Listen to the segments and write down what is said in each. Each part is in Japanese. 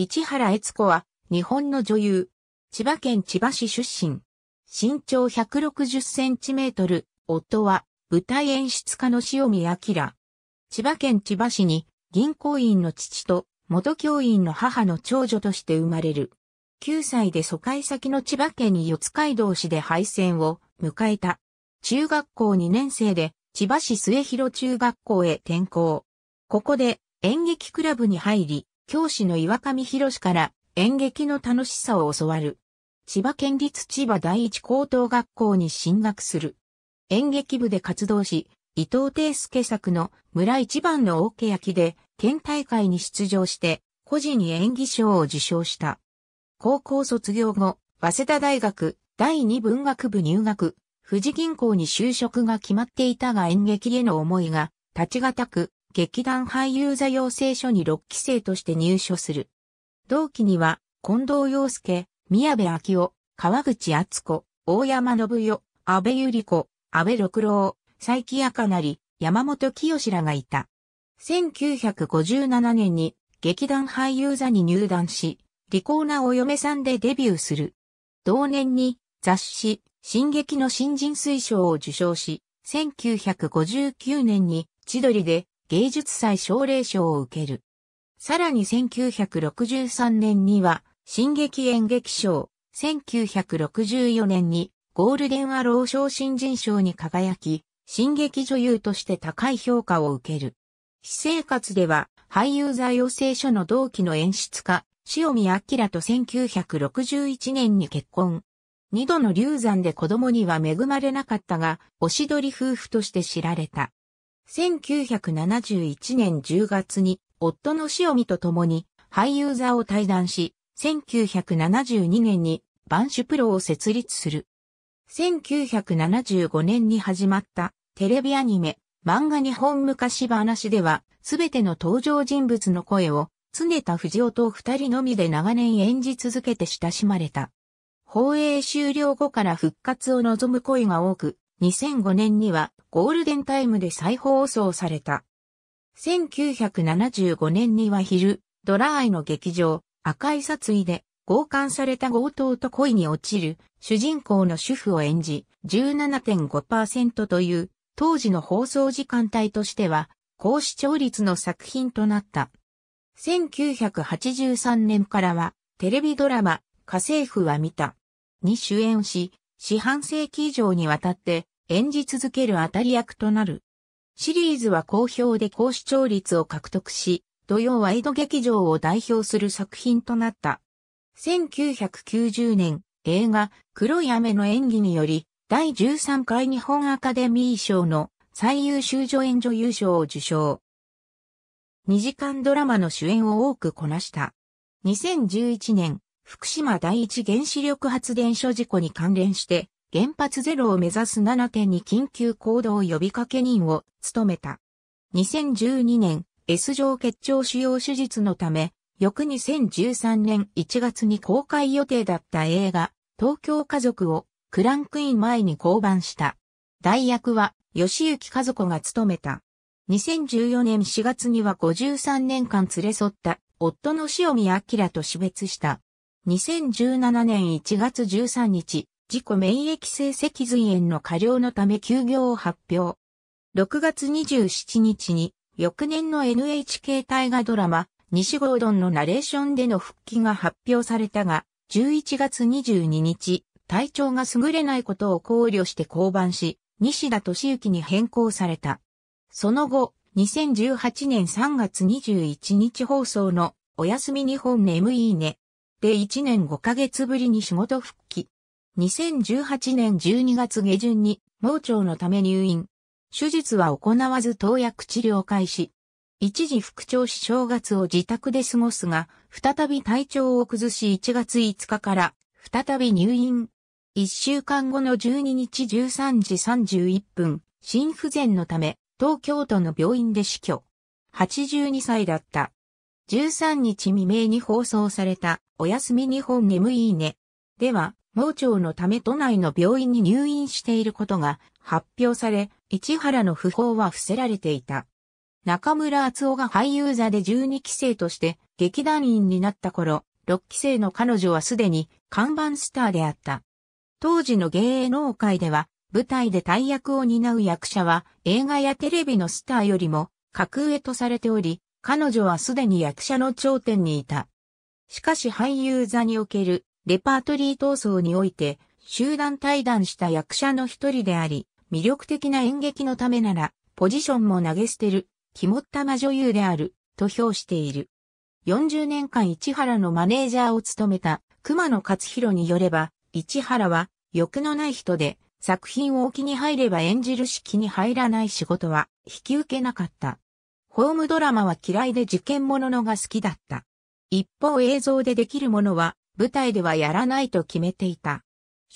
市原悦子は、日本の女優。千葉県千葉市出身。身長160センチメートル。夫は、舞台演出家の塩見明。千葉県千葉市に、銀行員の父と、元教員の母の長女として生まれる。9歳で疎開先の千葉県に四街道市で敗戦を迎えた。中学校2年生で千葉市末広中学校へ転校。ここで演劇クラブに入り、教師の岩上博から演劇の楽しさを教わる。千葉県立千葉第一高等学校に進学する。演劇部で活動し、伊藤定介作の村一番の大家焼きで県大会に出場して個人に演技賞を受賞した。高校卒業後、早稲田大学第二文学部入学、富士銀行に就職が決まっていたが演劇への思いが立ちがたく、劇団俳優座養成所に6期生として入所する。同期には、近藤洋介、宮部昭夫、川口敦子、大山信代、安倍百合子、安倍六郎、佐伯赤成、山本清らがいた。1957年に劇団俳優座に入団し、利口なお嫁さんでデビューする。同年に雑誌、進撃の新人推奨を受賞し、1959年に千鳥で芸術祭奨励賞を受ける。さらに1963年には、進撃演劇賞、1964年にゴールデンアロー賞新人賞に輝き、進撃女優として高い評価を受ける。私生活では、俳優座養成所の同期の演出家、塩見明と1961年に結婚。二度の流産で子供には恵まれなかったが、おしどり夫婦として知られた。1971年10月に夫の塩見と共に俳優座を退団し、1972年に万種プロを設立する。1975年に始まったテレビアニメ漫画日本昔話ではすべての登場人物の声を常田藤夫と二人のみで長年演じ続けて親しまれた。放映終了後から復活を望む声が多く、2005年にはゴールデンタイムで再放送された。1975年には昼、ドラアイの劇場、赤い殺意で、強姦された強盗と恋に落ちる主人公の主婦を演じ、17.5%という当時の放送時間帯としては、高視聴率の作品となった。1983年からは、テレビドラマ、家政婦は見た。に主演し、四半世紀以上にわたって、演じ続ける当たり役となる。シリーズは好評で高視聴率を獲得し、土曜ワイド劇場を代表する作品となった。1990年、映画、黒い雨の演技により、第13回日本アカデミー賞の最優秀助演女優賞を受賞。2時間ドラマの主演を多くこなした。2011年、福島第一原子力発電所事故に関連して、原発ゼロを目指す7.2緊急行動呼びかけ人を務めた。2012年 S 状結腸腫瘍手術のため、翌2013年1月に公開予定だった映画、東京家族をクランクイン前に降板した。代役は吉行和子が務めた。2014年4月には53年間連れ添った夫の塩見明と死別した。2017年1月13日、自己免疫性脊髄炎の過料のため休業を発表。6月27日に、翌年の NHK 大河ドラマ、西郷丼」のナレーションでの復帰が発表されたが、11月22日、体調が優れないことを考慮して降板し、西田敏行に変更された。その後、2018年3月21日放送のおやすみ日本眠いねで1年5ヶ月ぶりに仕事復帰。2018年12月下旬に盲腸のため入院。手術は行わず投薬治療開始。一時復調し正月を自宅で過ごすが、再び体調を崩し1月5日から再び入院。1週間後の12日13時31分、心不全のため、東京都の病院で死去。82歳だった。13日未明に放送された、おやすみ日本眠いいね。では、盲腸のため都内の病院に入院していることが発表され、市原の訃報は伏せられていた。中村敦夫が俳優座で12期生として劇団員になった頃、6期生の彼女はすでに看板スターであった。当時の芸能界では、舞台で大役を担う役者は映画やテレビのスターよりも格上とされており、彼女はすでに役者の頂点にいた。しかし俳優座におけるレパートリー闘争において、集団対談した役者の一人であり、魅力的な演劇のためなら、ポジションも投げ捨てる、肝っ玉女優である、と評している。40年間市原のマネージャーを務めた熊野勝弘によれば、市原は欲のない人で作品を置きに入れば演じるし気に入らない仕事は引き受けなかった。ホームドラマは嫌いで受験もののが好きだった。一方映像でできるものは舞台ではやらないと決めていた。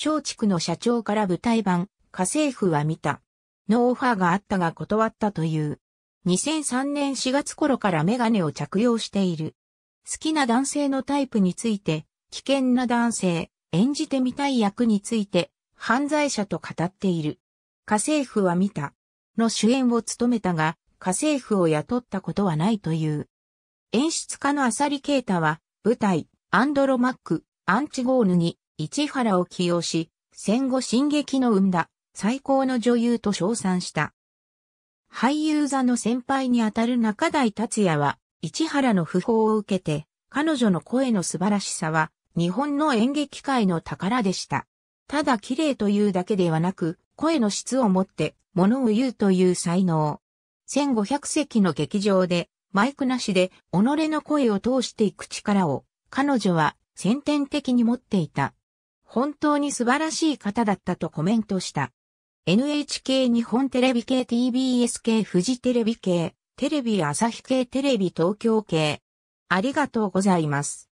松竹の社長から舞台版、家政婦は見た。のオファーがあったが断ったという。2003年4月頃からメガネを着用している。好きな男性のタイプについて、危険な男性、演じてみたい役について、犯罪者と語っている。家政婦は見た。の主演を務めたが、家政婦を雇ったことはないという。演出家のリケ啓太は、舞台、アンドロマック、アンチゴーヌに市原を起用し、戦後進撃の生んだ最高の女優と称賛した。俳優座の先輩にあたる中台達也は、市原の訃報を受けて、彼女の声の素晴らしさは、日本の演劇界の宝でした。ただ綺麗というだけではなく、声の質を持って、物を言うという才能。1500席の劇場で、マイクなしで、己の声を通していく力を、彼女は先天的に持っていた。本当に素晴らしい方だったとコメントした。NHK 日本テレビ系 TBS 系フジテレビ系テレビ朝日系テレビ東京系ありがとうございます。